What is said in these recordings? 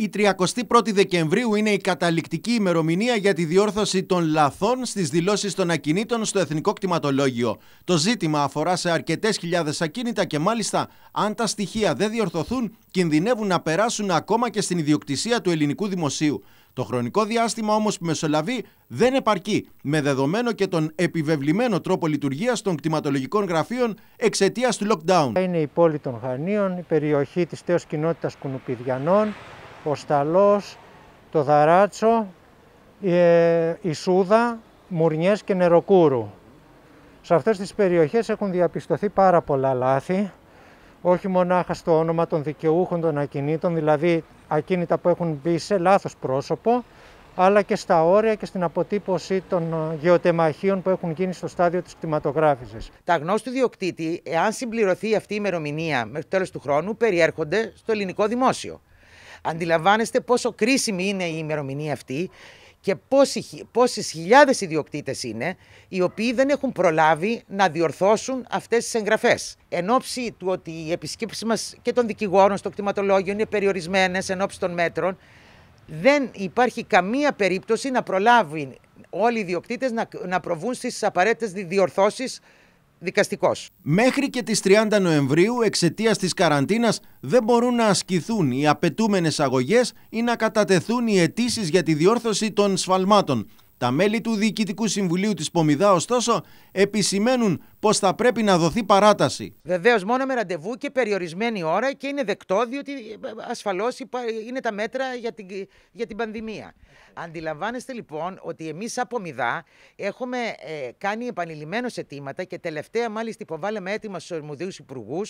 Η 31η Δεκεμβρίου είναι η καταληκτική ημερομηνία για τη διόρθωση των λαθών στις δηλώσεις των ακινήτων στο Εθνικό Κτηματολόγιο. Το ζήτημα αφορά σε αρκετές χιλιάδες ακίνητα και μάλιστα, αν τα στοιχεία δεν διορθωθούν, κινδυνεύουν να περάσουν ακόμα και στην ιδιοκτησία του ελληνικού δημοσίου. Το χρονικό διάστημα όμως που μεσολαβεί δεν επαρκεί, με δεδομένο και τον επιβεβλημένο τρόπο λειτουργίας των κτηματολογικών γραφείων εξαιτίας του lockdown. Είναι η πόλη των Χανίων, η περιοχή της τέως κοινότητας Κουνουπιδιανών, ο Σταλός, το Δαράτσο, ε, η Σούδα, Μουρνιές και Νεροκούρου. Σε αυτές τις περιοχές έχουν διαπιστωθεί πάρα πολλά λάθη, όχι μονάχα στο όνομα των δικαιούχων των ακινήτων, δηλαδή ακίνητα που έχουν μπει σε λάθος πρόσωπο, αλλά και στα όρια και στην αποτύπωση των ε, γεωτεμαχίων που έχουν γίνει στο στάδιο της κτηματογράφησης. Τα του διοκτήτη, εάν συμπληρωθεί αυτή η ημερομηνία μέχρι τέλος του χρόνου, περιέρχονται στο ελληνικό δημόσιο. Αντιλαμβάνεστε πόσο κρίσιμη είναι η ημερομηνία αυτή και πόσοι, πόσες χιλιάδες ιδιοκτήτες είναι οι οποίοι δεν έχουν προλάβει να διορθώσουν αυτές τις εγγραφές. Εν ώψη του ότι οι επισκέψεις μας και των δικηγόρων στο κτηματολόγιο είναι περιορισμένες εν ώψη των μέτρων, δεν υπάρχει καμία περίπτωση να προλάβουν όλοι οι ιδιοκτήτες να, να προβούν στις απαραίτητες διορθώσεις Μέχρι και τις 30 Νοεμβρίου, εξαιτίας της καραντίνας δεν μπορούν να ασκηθούν οι απαιτούμενες αγωγές ή να κατατεθούν οι αιτήσεις για τη διόρθωση των σφαλμάτων. Τα μέλη του Διοικητικού Συμβουλίου της Πομιδά, ωστόσο, επισημαίνουν πως θα πρέπει να δοθεί παράταση. Βεβαίως, μόνο με ραντεβού και περιορισμένη ώρα και είναι δεκτό, διότι ε, ε, ασφαλώς είναι τα μέτρα για την, για την πανδημία. Αντιλαμβάνεστε λοιπόν ότι εμείς από μηδά έχουμε ε, κάνει επανειλημμένως αιτήματα και τελευταία μάλιστα υποβάλαμε έτοιμα στου Ορμουδίους υπουργού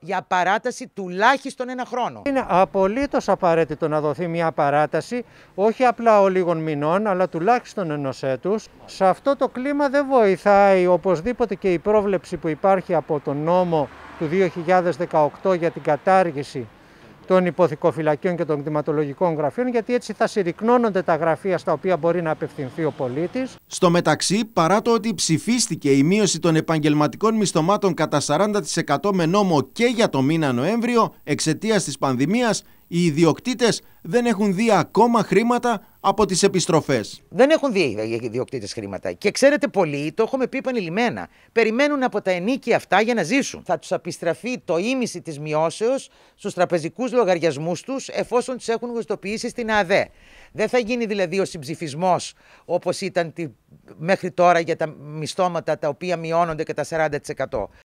για παράταση τουλάχιστον ένα χρόνο. Είναι απολύτως απαραίτητο να δοθεί μια παράταση, όχι απλά ο λίγων μηνών, αλλά τουλάχιστον ενός έτους. Σε αυτό το κλίμα δεν βοηθάει οπωσδήποτε και η πρόβλεψη που υπάρχει από τον νόμο του 2018 για την κατάργηση των υποθηκοφυλακίων και των κτηματολογικών γραφείων, γιατί έτσι θα συρρυκνώνονται τα γραφεία στα οποία μπορεί να απευθυνθεί ο πολίτης. Στο μεταξύ, παρά το ότι ψηφίστηκε η μείωση των επαγγελματικών μισθωμάτων κατά 40% με νόμο και για το μήνα Νοέμβριο εξαιτίας της πανδημίας, οι ιδιοκτήτες δεν έχουν δει ακόμα χρήματα από τις επιστροφές. Δεν έχουν δει οι ιδιοκτήτες χρήματα. Και ξέρετε πολλοί, το έχουμε πει επανειλημμένα, περιμένουν από τα ενίκια αυτά για να ζήσουν. Θα τους επιστραφεί το ίμιση της μειώσεως στους τραπεζικούς λογαριασμούς τους, εφόσον τι έχουν γνωστοποιήσει στην ΑΔΕ. Δεν θα γίνει δηλαδή ο συμψηφισμός όπως ήταν μέχρι τώρα για τα μισθώματα τα οποία μειώνονται κατά 40%.